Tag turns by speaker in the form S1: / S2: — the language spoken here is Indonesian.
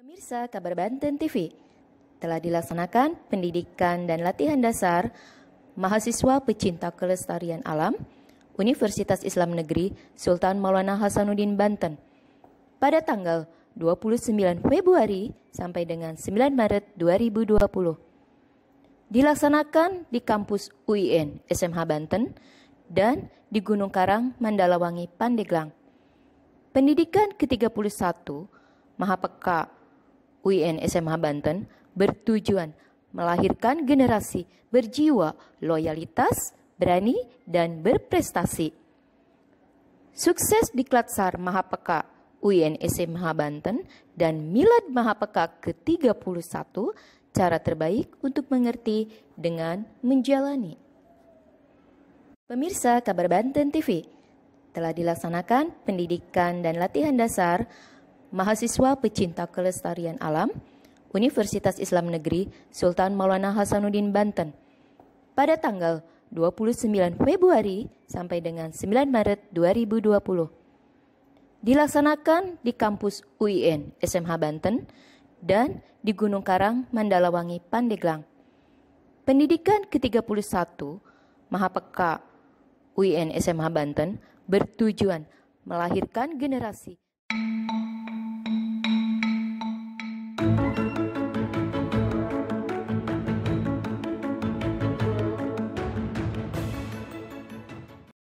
S1: Pemirsa Kabar Banten TV, telah dilaksanakan pendidikan dan latihan dasar mahasiswa pecinta kelestarian alam Universitas Islam Negeri Sultan Maulana Hasanuddin Banten pada tanggal 29 Februari sampai dengan 9 Maret 2020. Dilaksanakan di kampus UIN SMH Banten dan di Gunung Karang, Mandalawangi, Pandeglang. Pendidikan ke-31 Mahapeka UIN SMH Banten bertujuan melahirkan generasi berjiwa loyalitas, berani, dan berprestasi. Sukses di Klatsar Mahapeka UIN SMH Banten dan Milad Mahapeka ke-31 cara terbaik untuk mengerti dengan menjalani. Pemirsa Kabar Banten TV, telah dilaksanakan pendidikan dan latihan dasar mahasiswa pecinta kelestarian alam Universitas Islam Negeri Sultan Maulana Hasanuddin Banten pada tanggal 29 Februari sampai dengan 9 Maret 2020. Dilaksanakan di kampus UIN SMH Banten dan di Gunung Karang, Mandalawangi, Pandeglang. Pendidikan ke-31 Mahapeka UIN SMH Banten bertujuan melahirkan generasi.